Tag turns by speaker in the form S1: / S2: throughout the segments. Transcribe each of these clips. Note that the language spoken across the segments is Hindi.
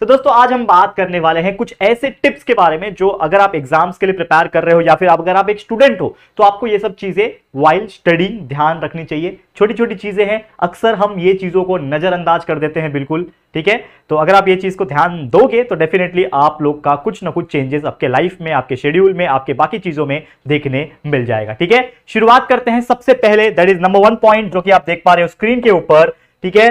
S1: तो दोस्तों आज हम बात करने वाले हैं कुछ ऐसे टिप्स के बारे में जो अगर आप एग्जाम्स के लिए प्रिपेयर कर रहे हो या फिर अगर आप एक स्टूडेंट हो तो आपको ये सब चीजें वाइल स्टडी ध्यान रखनी चाहिए छोटी छोटी चीजें हैं अक्सर हम ये चीजों को नजरअंदाज कर देते हैं बिल्कुल ठीक है तो अगर आप ये चीज को ध्यान दोगे तो डेफिनेटली आप लोग का कुछ ना कुछ चेंजेस आपके लाइफ में आपके शेड्यूल में आपके बाकी चीजों में देखने मिल जाएगा ठीक है शुरुआत करते हैं सबसे पहले that is number one point जो कि आप देख पा रहे हो स्क्रीन के ऊपर ठीक है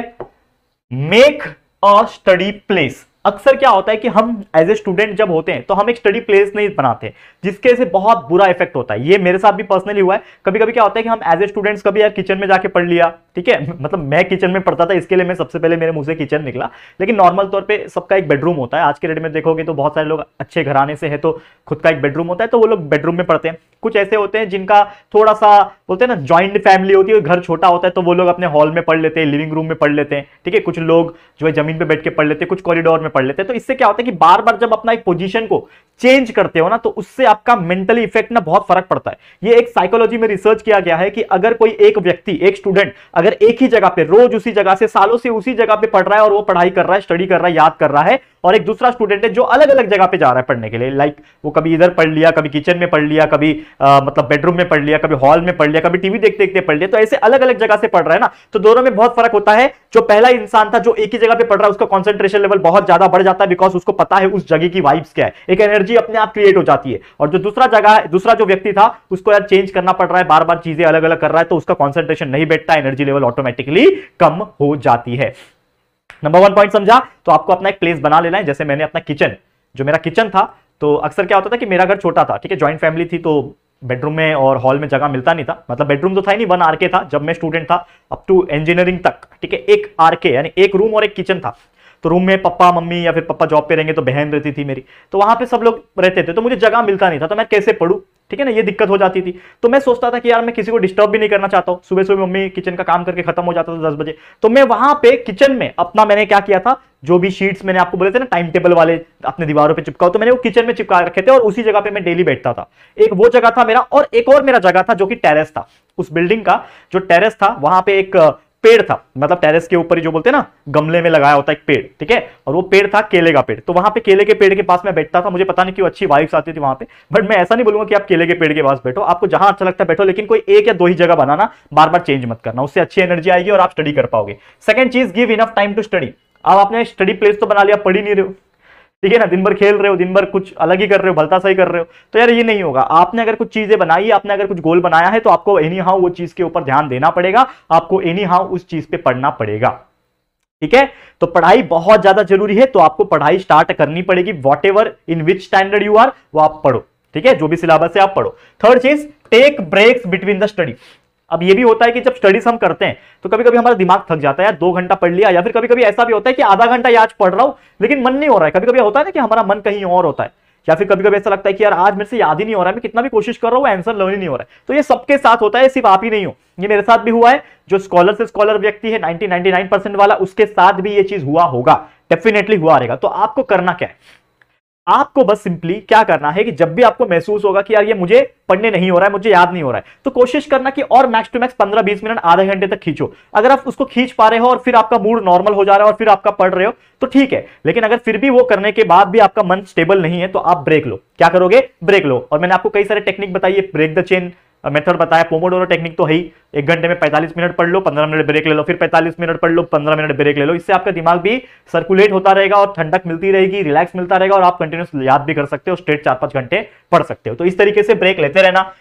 S1: मेक अ स्टडी प्लेस अक्सर क्या होता है कि हम एज ए स्टूडेंट जब होते हैं तो हम एक स्टडी प्लेस नहीं बनाते जिसके से बहुत बुरा इफेक्ट होता है ये मेरे साथ भी पर्सनली हुआ है कभी कभी क्या होता है कि हम एज ए स्टूडेंट्स कभी यार किचन में जाके पढ़ लिया ठीक है मतलब मैं किचन में पढ़ता था इसके लिए मैं सबसे पहले मेरे मुंह से किचन निकला लेकिन नॉर्मल तौर पर सबका एक बेडरूम होता है आज के डेट में देखोगे तो बहुत सारे लोग अच्छे घराने से है तो खुद का एक बेडरूम होता है तो वो लोग बेडरूम में पढ़ते हैं कुछ ऐसे होते हैं जिनका थोड़ा सा बोलते हैं ना ज्वाइंट फैमिली होती है घर छोटा होता है तो वो लोग अपने हॉल में पढ़ लेते हैं लिविंग रूम में पढ़ लेते हैं ठीक है कुछ लोग जो है जमीन पर बैठ के पढ़ लेते हैं कुछ कॉरिडोर में पढ़ लेते हैं तो इससे क्या होता है कि बार बार जब अपना एक पोजीशन को चेंज करते हो ना तो उससे आपका मेंटली इफेक्ट ना बहुत फर्क पड़ता है ये एक साइकोलॉजी में रिसर्च किया गया है कि अगर कोई एक व्यक्ति एक स्टूडेंट अगर एक ही जगह पे रोज उसी जगह से सालों से उसी जगह पे पढ़ रहा है और वो पढ़ाई कर रहा है स्टडी कर रहा है याद कर रहा है और एक दूसरा स्टूडेंट है जो अलग अलग जगह पे जा रहा है पढ़ने के लिए लाइक वो कभी इधर पढ़ लिया कभी किचन में पढ़ लिया कभी आ, मतलब बेडरूम में पढ़ लिया कभी हॉल में पढ़ लिया कभी टीवी देखते देखते पढ़ लिया तो ऐसे अलग अलग जगह से पढ़ रहा है ना तो दोनों में बहुत फर्क होता है जो पहला इंसान था जो एक ही जगह पे पढ़ रहा है उसका कॉन्सेंट्रेशन लेवल बहुत ज्यादा बढ़ जाता है बिकॉज उसको पता है उस जगह की वाइब्स क्या है एक एनर्जी एनर्जी अपने आप क्रिएट हो जाती है और जो दूसरा जगह दूसरा जो व्यक्ति था उसको यार चेंज करना पड़ रहा है बार बार चीजें अलग अलग कर रहा है तो उसका कॉन्सेंट्रेशन नहीं बैठता एनर्जी लेवल ऑटोमेटिकली कम हो जाती है नंबर वन पॉइंट समझा तो आपको अपना एक प्लेस बना लेना है जैसे मैंने अपना किचन जो मेरा किचन था तो अक्सर क्या होता था कि मेरा घर छोटा था ठीक है ज्वाइंट फैमिली थी तो बेडरूम में और हॉल में जगह मिलता नहीं था मतलब बेडरूम तो था ही नहीं वन आरके था जब मैं स्टूडेंट था अप टू इंजीनियरिंग तक ठीक है एक आरके यानी एक रूम और एक किचन था तो रूम में पप्पा मम्मी या फिर पप्पा जॉब पे रहेंगे तो बहन रहती थी मेरी तो वहाँ पे सब लोग रहते थे तो मुझे जगह मिलता नहीं था तो मैं कैसे पढ़ू ठीक है ना ये दिक्कत हो जाती थी तो मैं सोचता था कि यार मैं किसी को डिस्टर्ब भी नहीं करना चाहता हूँ सुबह सुबह मम्मी किचन का काम करके खत्म हो जाता था दस बजे तो मैं वहां पे किचन में अपना मैंने क्या किया था जो भी शीट्स मैंने आपको बोले थे ना टाइम टेबल वाले अपने दीवारों पे चिपकाओ तो मैंने वो किचन में चिपका रखे थे और उसी जगह पे मैं डेली बैठता था एक वो जगह था मेरा और एक और मेरा जगह था जो कि टेरेस था उस बिल्डिंग का जो टेरेस था वहां पे एक पेड़ था मतलब टेरेस के ऊपर ही जो बोलते हैं ना गमले में लगाया होता है एक पेड़ ठीक है और वो पेड़ था केले का पेड़ तो वहां पे केले के पेड़ के पास मैं बैठता था मुझे पता नहीं क्यों अच्छी वाइफ्स आती थी वहां पे बट मैं ऐसा नहीं बोलूंगा कि आप केले के पेड़ के पास बैठो आपको जहां अच्छा लगता है बैठो लेकिन कोई एक या दो ही जगह बनाना बार बार चेंज मत करना उससे अच्छी एनर्जी आएगी और आप स्टडी कर पाओगे सेकंड चीज give enough time to study अब आपने स्टडी प्लेस तो बना लिया पढ़ी नहीं रहे हो ठीक है ना दिन भर खेल रहे हो दिन भर कुछ अलग ही कर रहे हो भलता सही कर रहे हो तो यार ये नहीं होगा आपने अगर कुछ चीजें बनाई आपने अगर कुछ गोल बनाया है तो आपको एनी हाउ वो चीज के ऊपर ध्यान देना पड़ेगा आपको एनी हाउ उस चीज पे पढ़ना पड़ेगा ठीक है तो पढ़ाई बहुत ज्यादा जरूरी है तो आपको पढ़ाई स्टार्ट करनी पड़ेगी whatever in which standard you are वो आप पढ़ो ठीक है जो भी सिलेबस है आप पढ़ो थर्ड चीज take breaks between the study अब ये भी होता है कि जब स्टडीज हम करते हैं तो कभी कभी हमारा दिमाग थक जाता है यार दो घंटा पढ़ लिया या फिर कभी कभी ऐसा भी होता है कि आधा घंटा आज पढ़ रहा हूँ लेकिन मन नहीं हो रहा है कभी कभी होता है ना कि हमारा मन कहीं और होता है या फिर कभी कभी ऐसा लगता है कि यार आज मेरे से याद ही नहीं हो रहा है मैं कितना भी कोशिश कर रहा हूँ आंसर लर्न ही नहीं हो रहा है तो ये सबके साथ होता है सिर्फ आप ही नहीं हो ये मेरे साथ भी हुआ है जो स्कॉलर से स्कॉलर व्यक्ति है नाइनटी 99 परसेंट वाला उसके साथ भी ये चीज हुआ होगा डेफिनेटली हुआ रहेगा तो आपको करना क्या है आपको बस सिंपली क्या करना है कि जब भी आपको महसूस होगा कि यार ये मुझे पढ़ने नहीं हो रहा है मुझे याद नहीं हो रहा है तो कोशिश करना कि और मैक्स टू मैक्स 15-20 मिनट आधे घंटे तक खींचो अगर आप उसको खींच पा रहे हो और फिर आपका मूड नॉर्मल हो जा रहा है और फिर आपका पढ़ रहे हो तो ठीक है लेकिन अगर फिर भी वो करने के बाद भी आपका मन स्टेबल नहीं है तो आप ब्रेक लो क्या करोगे ब्रेक लो और मैंने आपको कई सारे टेक्निक बताइए ब्रेक द चेन मेथड बताया पोमोडोरो टेक्निक तो है ही एक घंटे में 45 मिनट पढ़ लो 15 मिनट ब्रेक ले लो फिर 45 मिनट पढ़ लो 15 मिनट ब्रेक ले लो इससे आपका दिमाग भी सर्कुलेट होता रहेगा और ठंडक मिलती रहेगी रिलैक्स मिलता रहेगा और आप कंटिन्यूस याद भी कर सकते हो स्ट्रेट चार पांच घंटे पढ़ सकते हो तो इस तरीके से ब्रेक लेते रहना